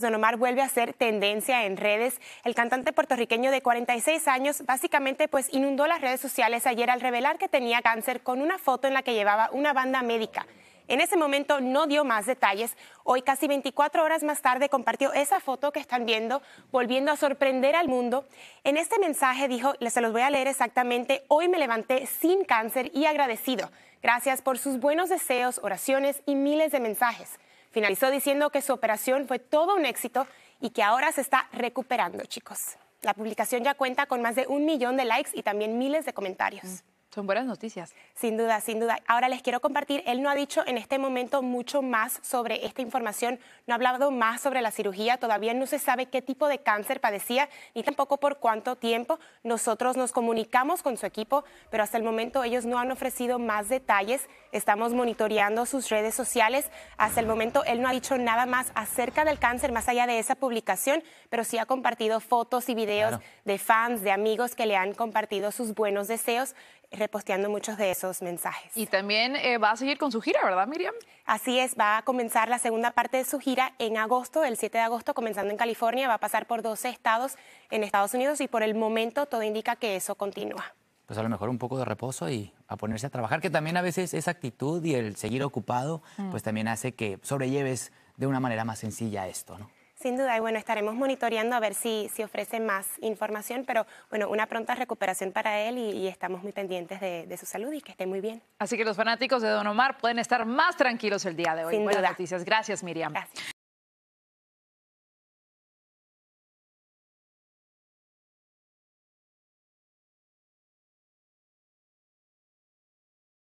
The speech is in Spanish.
Don Omar vuelve a ser tendencia en redes. El cantante puertorriqueño de 46 años básicamente pues inundó las redes sociales ayer al revelar que tenía cáncer con una foto en la que llevaba una banda médica. En ese momento no dio más detalles. Hoy, casi 24 horas más tarde, compartió esa foto que están viendo, volviendo a sorprender al mundo. En este mensaje dijo, se los voy a leer exactamente, hoy me levanté sin cáncer y agradecido. Gracias por sus buenos deseos, oraciones y miles de mensajes. Finalizó diciendo que su operación fue todo un éxito y que ahora se está recuperando, chicos. La publicación ya cuenta con más de un millón de likes y también miles de comentarios. Son buenas noticias. Sin duda, sin duda. Ahora les quiero compartir, él no ha dicho en este momento mucho más sobre esta información, no ha hablado más sobre la cirugía, todavía no se sabe qué tipo de cáncer padecía ni tampoco por cuánto tiempo. Nosotros nos comunicamos con su equipo, pero hasta el momento ellos no han ofrecido más detalles. Estamos monitoreando sus redes sociales. Hasta el momento él no ha dicho nada más acerca del cáncer, más allá de esa publicación, pero sí ha compartido fotos y videos de fans, de amigos que le han compartido sus buenos deseos reposteando muchos de esos mensajes. Y también eh, va a seguir con su gira, ¿verdad, Miriam? Así es, va a comenzar la segunda parte de su gira en agosto, el 7 de agosto, comenzando en California, va a pasar por 12 estados en Estados Unidos y por el momento todo indica que eso continúa pues a lo mejor un poco de reposo y a ponerse a trabajar, que también a veces esa actitud y el seguir ocupado, mm. pues también hace que sobrelleves de una manera más sencilla esto, ¿no? Sin duda, y bueno, estaremos monitoreando a ver si, si ofrece más información, pero bueno, una pronta recuperación para él y, estamos muy pendientes de, su salud y que esté muy bien. Así que los fanáticos de Don Omar pueden estar más tranquilos el día de hoy. Buenas noticias. Gracias, Miriam.